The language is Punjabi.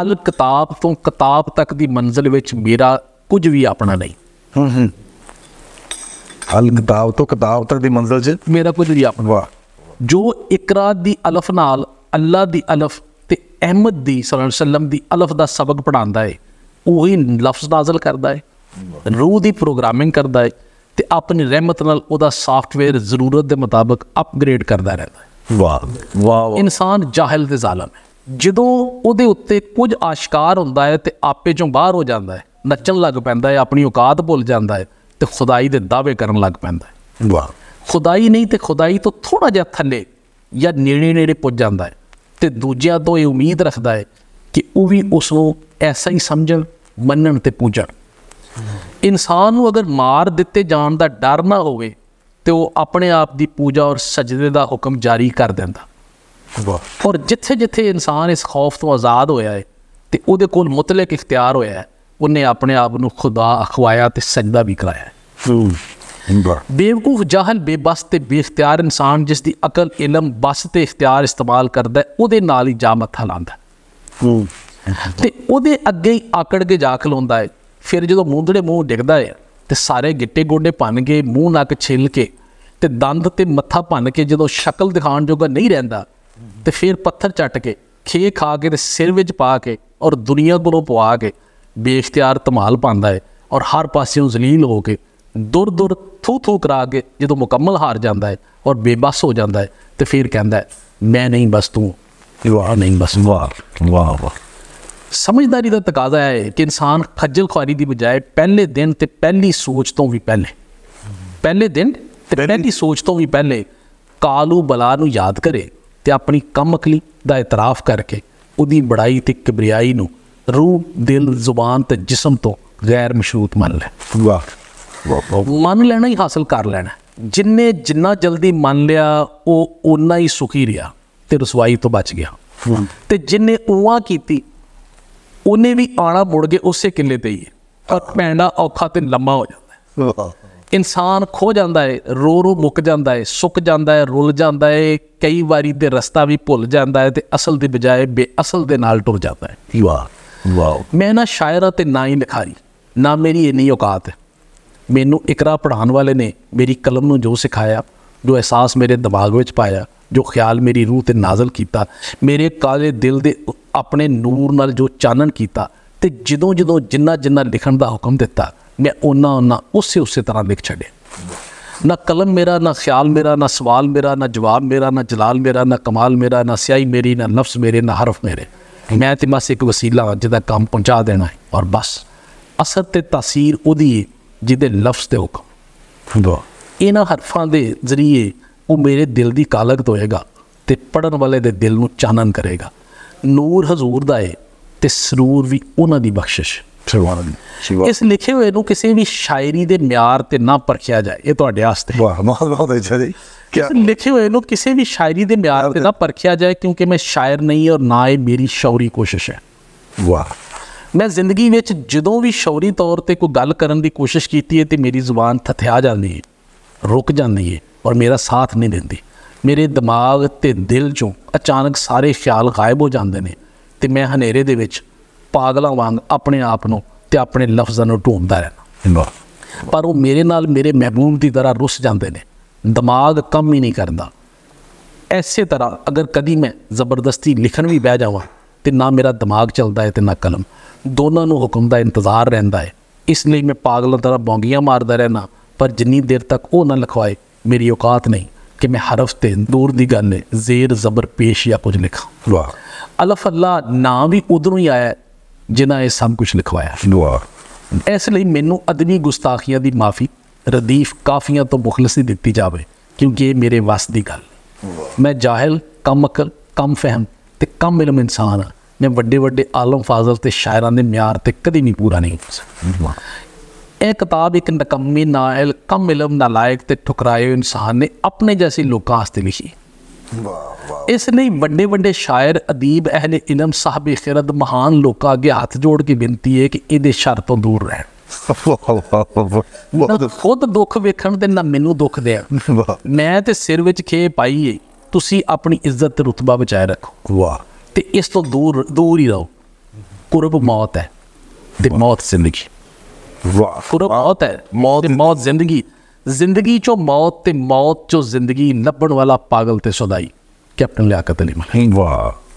ਅਲ ਕਿਤਾਬ ਤੋਂ ਕਿਤਾਬ ਤੱਕ ਦੀ ਮੰਜ਼ਲ ਵਿੱਚ ਮੇਰਾ ਕੁਝ ਵੀ ਆਪਣਾ ਨਹੀਂ ਹੂੰ ਹੂੰ ਅਲ ਕਿਤਾਬ ਤੋਂ ਕਿਤਾਬ ਤੱਕ ਦੀ ਮੰਜ਼ਲ 'ਚ ਮੇਰਾ ਕੁਝ ਵੀ ਆਪਣਾ ਵਾਹ ਜੋ ਇਕਰਾ ਦੀ ਅਲਫ ਨਾਲ ਅੱਲਾ ਦੀ ਅਲਫ ਤੇ ਅਹਿਮਦ ਦੀ ਸੱਲਮ ਦੀ ਅਲਫ ਦਾ ਸਬਕ ਪੜਾਉਂਦਾ ਏ ਉਹੀ ਲਫ਼ਜ਼ ਨਾਜ਼ਲ ਕਰਦਾ ਏ ਰੂਹ ਦੀ ਪ੍ਰੋਗਰਾਮਿੰਗ ਕਰਦਾ ਏ ਤੇ ਆਪਣੀ ਰਹਿਮਤ ਨਾਲ ਉਹਦਾ ਸਾਫਟਵੇਅਰ ਜ਼ਰੂਰਤ ਦੇ ਮੁਤਾਬਕ ਅਪਗ੍ਰੇਡ ਕਰਦਾ ਰਹਿੰਦਾ ਹੈ ਵਾਹ ਵਾਹ ਇਨਸਾਨ ਜਾਹਲ ਤੇ ਜ਼ਾਲਮ ਹੈ ਜਦੋਂ ਉਹਦੇ ਉੱਤੇ ਕੁਝ ਆਸ਼ਕਾਰ ਹੁੰਦਾ ਹੈ ਤੇ ਆਪੇ ਚੋਂ ਬਾਹਰ ਹੋ ਜਾਂਦਾ ਹੈ ਨੱਚਣ ਲੱਗ ਪੈਂਦਾ ਹੈ ਆਪਣੀ ਔਕਾਤ ਭੁੱਲ ਜਾਂਦਾ ਹੈ ਤੇ ਖੁਦਾਈ ਦੇ ਦਾਅਵੇ ਕਰਨ ਲੱਗ ਪੈਂਦਾ ਹੈ ਵਾਹ ਖੁਦਾਈ ਨਹੀਂ ਤੇ ਖੁਦਾਈ ਤੋਂ ਥੋੜਾ ਜਿਹਾ ਥੱਲੇ ਜਾਂ ਨੇੜੇ ਨੇੜੇ ਪੁੱਜ ਜਾਂਦਾ ਹੈ ਤੇ ਦੂਜਿਆਂ ਤੋਂ ਇਹ ਉਮੀਦ ਰੱਖਦਾ ਹੈ ਕਿ ਉਹ ਵੀ ਉਸ ਨੂੰ ਐਸਾ ਹੀ ਸਮਝਣ ਮੰਨਣ ਤੇ ਪੂਜਣ ਇਨਸਾਨ ਨੂੰ ਅਗਰ ਮਾਰ ਦਿੱਤੇ ਜਾਣ ਦਾ ਡਰ ਨਾ ਹੋਵੇ ਤੇ ਉਹ ਆਪਣੇ ਆਪ ਦੀ ਪੂਜਾ ਔਰ ਸਜਦੇ ਦਾ ਹੁਕਮ ਜਾਰੀ ਕਰ ਦਿੰਦਾ ਵਾਹ ਔਰ ਜਿੱਥੇ ਜਿੱਥੇ ਇਨਸਾਨ ਇਸ ਖੌਫ ਤੋਂ ਆਜ਼ਾਦ ਹੋਇਆ ਹੈ ਤੇ ਉਹਦੇ ਕੋਲ ਮੁਤਲਕ ਇਖਤਿਆਰ ਹੋਇਆ ਹੈ ਉਹਨੇ ਆਪਣੇ ਆਪ ਨੂੰ ਖੁਦਾ ਅਖਵਾਇਆ ਤੇ ਸਜਦਾ ਵੀ ਕਰਾਇਆ ਬੇਵਕੂਫ ਜਾਹਲ ਬੇਬਸ ਤੇ ਬੇਇਖਤਿਆਰ ਇਨਸਾਨ ਜਿਸ ਦੀ ਅਕਲ ਇਲਮ ਬਸ ਤੇ ਇਖਤਿਆਰ ਇਸਤੇਮਾਲ ਕਰਦਾ ਉਹਦੇ ਨਾਲ ਹੀ ਜਾ ਮੱਥਾ ਲਾਂਦਾ ਤੇ ਉਹਦੇ ਅੱਗੇ ਹੀ ਆਕੜ ਕੇ ਜਾ ਖਲੋਂਦਾ ਹੈ ਫਿਰ ਜਦੋਂ ਮੂੰਦੜੇ ਮੂੰਹ ਡਿੱਗਦਾ ਹੈ ਤੇ ਸਾਰੇ ਗਿੱਟੇ ਗੋਡੇ ਪਨ ਕੇ ਮੂੰਹ ਨੱਕ ਛਿੱਲ ਕੇ ਤੇ ਦੰਦ ਤੇ ਮੱਥਾ ਪਨ ਕੇ ਜਦੋਂ ਸ਼ਕਲ ਦਿਖਾਉਣ ਜੋਗਾ ਨਹੀਂ ਰਹਿੰਦਾ ਤੇ ਫਿਰ ਪੱਥਰ ਚੱਟ ਕੇ ਖੇ ਖਾ ਕੇ ਤੇ ਸਿਰ ਵਿੱਚ ਪਾ ਕੇ ਔਰ ਦੁਨੀਆ ਕੋਲੋਂ ਪਵਾ ਕੇ ਬੇਇਖਤਿਆਰ ਧਮਾਲ ਪਾਉਂਦਾ ਹੈ ਔਰ ਹਰ ਪਾਸਿਓਂ ਜ਼ਲੀਲ ਹੋ ਕੇ ਦੁਰ ਦੁਰ ਥੂ ਥੂ ਕਰਾ ਕੇ ਜਦੋਂ ਮੁਕੰਮਲ ਹਾਰ ਜਾਂਦਾ ਹੈ ਔਰ ਬੇਬਸ ਹੋ ਜਾਂਦਾ ਹੈ ਤੇ ਫਿਰ ਕਹਿੰਦਾ ਮੈਂ ਨਹੀਂ ਬਸ ਤੂੰ ਵਾਹ ਨਹੀਂ ਬਸ ਵਾਹ ਵਾਹ ਵਾਹ ਸਮਝਦਾਰੀ ਦਾ ਤਕਾਜ਼ਾ ਹੈ ਕਿ ਇਨਸਾਨ ਖੱਜਲ ਖੁਆਰੀ ਦੀ ਬਜਾਏ ਪਹਿਲੇ ਦਿਨ ਤੇ ਪਹਿਲੀ ਸੋਚ ਤੋਂ ਵੀ ਪਹਿਲੇ ਪਹਿਲੇ ਦਿਨ ਤੇ ਪਹਿਲੀ ਸੋਚ ਤੋਂ ਵੀ ਪਹਿਲੇ ਕਾਲੂ ਬਲਾ ਨੂੰ ਯਾਦ ਕਰੇ ਤੇ ਆਪਣੀ ਕਮਕਲੀ ਦਾ ਇਤਰਾਫ ਕਰਕੇ ਉਹਦੀ ਬੜਾਈ ਤੇ ਕਬਰਿਆਈ ਨੂੰ ਰੂਹ ਦਿਲ ਜ਼ੁਬਾਨ ਤੇ ਜਿਸਮ ਤੋਂ ਗੈਰ ਮਸ਼ਰੂਤ ਮੰਨ ਲੈ ਵਾਹ ਮੰਨ ਲੈਣਾ ਹੀ ਹਾਸਲ ਕਰ ਲੈਣਾ ਜਿੰਨੇ ਜਿੰਨਾ ਜਲਦੀ ਮੰਨ ਲਿਆ ਉਹ ਉਨਾ ਹੀ ਸੁਖੀ ਰਿਹਾ ਤੇ ਰਸਵਾਈ ਤੋਂ ਬਚ ਗਿਆ ਤੇ ਜਿੰਨੇ ਉਆ ਕੀਤੀ ਉਹਨੇ ਵੀ ਆਣਾ ਮੁੜ ਕੇ ਉਸੇ ਕਿੱਲੇ ਤੇ ਹੀ ਪਰ ਪੈਂਡਾ ਔਖਾ ਤੇ ਲੰਮਾ ਹੋ ਜਾਂਦਾ ਵਾਹ ਇਨਸਾਨ ਖੋ ਜਾਂਦਾ ਹੈ ਰੋ ਰੋ ਮੁੱਕ ਜਾਂਦਾ ਹੈ ਸੁੱਕ ਜਾਂਦਾ ਹੈ ਰੁੱਲ ਜਾਂਦਾ ਹੈ ਕਈ ਵਾਰੀ ਤੇ ਰਸਤਾ ਵੀ ਭੁੱਲ ਜਾਂਦਾ ਹੈ ਤੇ ਅਸਲ ਦੀ ਬਜਾਏ ਬੇਅਸਲ ਦੇ ਨਾਲ ਟੁਰ ਜਾਂਦਾ ਹੈ ਵਾਹ ਵਾਓ ਮੈਂ ਨਾ ਸ਼ਾਇਰਾ ਤੇ ਨਾ ਹੀ ਲਿਖਾਰੀ ਨਾ ਮੇਰੀ ਇਨੀ ਔਕਾਤ ਹੈ ਮੈਨੂੰ ਇਕਰਾ ਪੜਾਉਣ ਵਾਲੇ ਨੇ ਮੇਰੀ ਕਲਮ ਨੂੰ ਜੋ ਸਿਖਾਇਆ ਜੋ ਅਹਿਸਾਸ ਮੇਰੇ ਦਿਮਾਗ ਵਿੱਚ ਪਾਇਆ ਜੋ ਖਿਆਲ ਮੇਰੀ ਰੂਹ ਤੇ ਨਾਜ਼ਲ ਕੀਤਾ ਮੇਰੇ ਕਾਲੇ ਦਿਲ ਦੇ ਆਪਣੇ ਨੂਰ ਨਾਲ ਜੋ ਚਾਨਣ ਕੀਤਾ ਤੇ ਜਦੋਂ ਜਦੋਂ ਜਿੰਨਾ ਜਿੰਨਾ ਲਿਖਣ ਦਾ ਹੁਕਮ ਦਿੱਤਾ ਮੈਂ ਉਹਨਾਂ ਉਹਨਾਂ ਉਸੇ ਉਸੇ ਤਰ੍ਹਾਂ ਲਿਖ ਛੱਡਿਆ ਨਾ ਕਲਮ ਮੇਰਾ ਨਾ ਖਿਆਲ ਮੇਰਾ ਨਾ ਸਵਾਲ ਮੇਰਾ ਨਾ ਜਵਾਬ ਮੇਰਾ ਨਾ ਜਲਾਲ ਮੇਰਾ ਨਾ ਕਮਾਲ ਮੇਰਾ ਨਾ ਸਿਆਹੀ ਮੇਰੀ ਨਾ ਨਫਸ ਮੇਰੇ ਨਾ ਹਰਫ ਮੇਰੇ ਮੈਂ ਤੇ ਬਸ ਇੱਕ ਵਸੀਲਾ ਜਿਹਦਾ ਕੰਮ ਪਹੁੰਚਾ ਦੇਣਾ ਹੈ ਔਰ ਬਸ ਅਸਰ ਤੇ ਤਾਸੀਰ ਉਹਦੀ ਜਿਹਦੇ ਲਫ਼ਜ਼ ਤੇ ਹੁਕਮ ਦੋ ਇਹਨਾਂ ਹਰਫਾਂ ਦੇ ਜ਼ਰੀਏ ਉਹ ਮੇਰੇ ਦਿਲ ਦੀ ਕਾਲਕ ਹੋਏਗਾ ਤੇ ਪੜਨ ਵਾਲੇ ਦੇ ਦਿਲ ਨੂੰ ਚਾਨਣ ਕਰੇਗਾ ਨੂਰ ਹਜ਼ੂਰ ਦਾ ਏ ਤੇ ਸਰੂਰ ਵੀ ਉਹਨਾਂ ਦੀ ਬਖਸ਼ਿਸ਼ ਸ਼ਿਵਾਨੰਦ ਇਸ ਲਿਖੇ ਹੋਏ ਨੂੰ ਕਿਸੇ ਵੀ ਸ਼ਾਇਰੀ ਦੇ ਮਿਆਰ ਤੇ ਨਾ ਪਰਖਿਆ ਜਾਏ ਇਹ ਤੁਹਾਡੇ ਵਾਸਤੇ ਵਾਹ ਬਹੁਤ ਬਹੁਤ ਅੱਛਾ ਜੀ ਕਿਆ ਲਿਖੇ ਹੋਏ ਨੂੰ ਕਿਸੇ ਵੀ ਸ਼ਾਇਰੀ ਦੇ ਮਿਆਰ ਤੇ ਨਾ ਪਰਖਿਆ ਜਾਏ ਕਿਉਂਕਿ ਮੈਂ ਸ਼ਾਇਰ ਨਹੀਂ ਔਰ ਨਾ ਇਹ ਮੇਰੀ ਸ਼ੌਰੀ ਕੋਸ਼ਿਸ਼ ਹੈ ਵਾਹ ਮੈਂ ਜ਼ਿੰਦਗੀ ਵਿੱਚ ਜਦੋਂ ਵੀ ਸ਼ੌਰੀ ਤੌਰ ਤੇ ਕੋਈ ਗੱਲ ਕਰਨ ਦੀ ਕੋਸ਼ਿਸ਼ ਕੀਤੀ ਹੈ ਤੇ ਮੇਰੀ ਜ਼ੁਬਾਨ ਥਥਿਆ ਜਾਂਦੀ ਹੈ ਰੁਕ ਜਾਂਦੀ ਹੈ ਔਰ ਮੇਰਾ ਸਾਥ ਨਹੀਂ ਦਿੰਦੀ ਮੇਰੇ ਦਿਮਾਗ ਤੇ ਦਿਲ ਚੋਂ ਅਚਾਨਕ ਸਾਰੇ ਖਿਆਲ ਗਾਇਬ ਹੋ ਜਾਂਦੇ ਨੇ ਤੇ ਮੈਂ ਹਨੇਰੇ ਦੇ ਵਿੱਚ ਪਾਗਲਾਂ ਵਾਂਗ ਆਪਣੇ ਆਪ ਨੂੰ ਤੇ ਆਪਣੇ ਲਫ਼ਜ਼ਾਂ ਨੂੰ ਢੂੰਡਦਾ ਰਹਿਣਾ ਪਰ ਉਹ ਮੇਰੇ ਨਾਲ ਮੇਰੇ ਮਹਿਬੂਬ ਦੀ ਤਰ੍ਹਾਂ ਰੁੱਸ ਜਾਂਦੇ ਨੇ ਦਿਮਾਗ ਕੰਮ ਹੀ ਨਹੀਂ ਕਰਦਾ ਐਸੇ ਤਰ੍ਹਾਂ ਅਗਰ ਕਦੀ ਮੈਂ ਜ਼ਬਰਦਸਤੀ ਲਿਖਣ ਵੀ ਬਹਿ ਜਾਵਾਂ ਤੇ ਨਾ ਮੇਰਾ ਦਿਮਾਗ ਚੱਲਦਾ ਹੈ ਤੇ ਨਾ ਕਲਮ ਦੋਨਾਂ ਨੂੰ ਹੁਕਮ ਦਾ ਇੰਤਜ਼ਾਰ ਰਹਿੰਦਾ ਹੈ ਇਸ ਲਈ ਮੈਂ ਪਾਗਲਾਂ ਤਰ੍ਹਾਂ ਬੌਂਗੀਆਂ ਮਾਰਦਾ ਰਹਿਣਾ ਪਰ ਜਿੰਨੀ ਦੇਰ ਤੱਕ ਉਹ ਨਾ ਲਿਖਵਾਏ ਮੇਰੀ ਔਕਾਤ ਨਹੀਂ ਕਿ ਮੈਂ ਹਰਫ ਤੇ ਦੂਰ ਦੀ ਗੱਲ ਨੇ ਜ਼ੇਰ ਜ਼ਬਰ ਪੇਸ਼ ਜਾਂ ਕੁਝ ਲਿਖਾਂ ਵਾਹ ਅਲਫ ਅੱਲਾ ਨਾਮ ਵੀ ਉਧਰੋਂ ਹੀ ਆਇਆ ਜਿਨ੍ਹਾਂ ਇਹ ਸਭ ਕੁਝ ਲਿਖਵਾਇਆ ਦੁਆ ਇਸ ਲਈ ਮੈਨੂੰ ਅਦਨੀ ਗੁਸਤਾਖੀਆਂ ਦੀ ਮਾਫੀ ਰਦੀਫ ਕਾਫੀਆਂ ਤੋਂ ਮੁਖਲਸੀ ਦਿੱਤੀ ਜਾਵੇ ਕਿਉਂਕਿ ਇਹ ਮੇਰੇ ਵਸ ਦੀ ਗੱਲ ਮੈਂ ਜਾਹਲ ਕਮ ਅਕਲ ਕਮ ਫਹਿਮ ਤੇ ਕਮ ਇਲਮ ਇਨਸਾਨ ਹਾਂ ਮੈਂ ਵੱਡੇ ਵੱਡੇ ਆਲਮ ਫਾਜ਼ਲ ਤੇ ਸ਼ਾਇਰਾਂ ਦੇ ਮਿਆਰ ਤੇ ਕਦੀ ਨਹੀਂ ਪੂਰਾ ਨਹੀਂ ਇਹ ਕਿਤਾਬ ਇੱਕ ਨਕਮੀ ਨਾਇਲ ਕਮ ਇਲਮ ਨਾਲਾਇਕ ਤੇ ਠੁਕਰਾਏ ਇਨਸਾਨ ਨੇ ਆਪਣੇ ਜੈਸੇ ਲੋਕਾਂ ਵਾਸਤੇ ਲਿਖੀ ਵਾਹ ਇਸ ਲਈ ਵੱਡੇ ਵੱਡੇ ਸ਼ਾਇਰ ਅਦੀਬ ਅਹਲੇ ਇਲਮ ਸਾਹਬੇ ਖਿਰਦ ਮਹਾਨ ਲੋਕਾਂ ਅੱਗੇ ਹੱਥ ਜੋੜ ਕੇ ਬੇਨਤੀ ਹੈ ਕਿ ਇਹਦੇ ਸ਼ਰ ਤੋਂ ਦੂਰ ਰਹਿਣ ਖੁਦ ਦੁੱਖ ਵੇਖਣ ਤੇ ਨਾ ਮੈਨੂੰ ਦੁੱਖ ਦੇ ਮੈਂ ਤੇ ਸਿਰ ਵਿੱਚ ਖੇ ਪਾਈ ਏ ਤੁਸੀਂ ਆਪਣੀ ਇੱਜ਼ਤ ਤੇ ਰੁਤਬਾ ਬਚਾਏ ਰੱਖੋ ਵਾਹ ਤੇ ਇਸ ਤੋਂ ਦੂਰ ਦੂਰ ਹੀ ਰਹੋ ਕੁਰਬ ਮੌਤ ਹੈ ਤੇ ਮੌਤ ਜ਼ਿੰਦਗੀ ਵਾਹ ਕੁਰਬ ਮੌਤ ਹੈ ਮੌਤ ਮੌਤ ਜ਼ਿੰਦਗੀ ਜ਼ਿੰਦਗੀ ਚੋਂ ਮੌਤ ਤੇ ਮੌਤ ਚੋਂ ਜ਼ਿੰਦਗੀ ਲੱਭਣ ਵਾਲਾ ਪਾਗਲ ਤੇ ਸੁਦਾਈ ਕੈਪਟਨ ਲਿਆਕਤ ਅਲੀ ਮਲਿਕ ਵਾਹ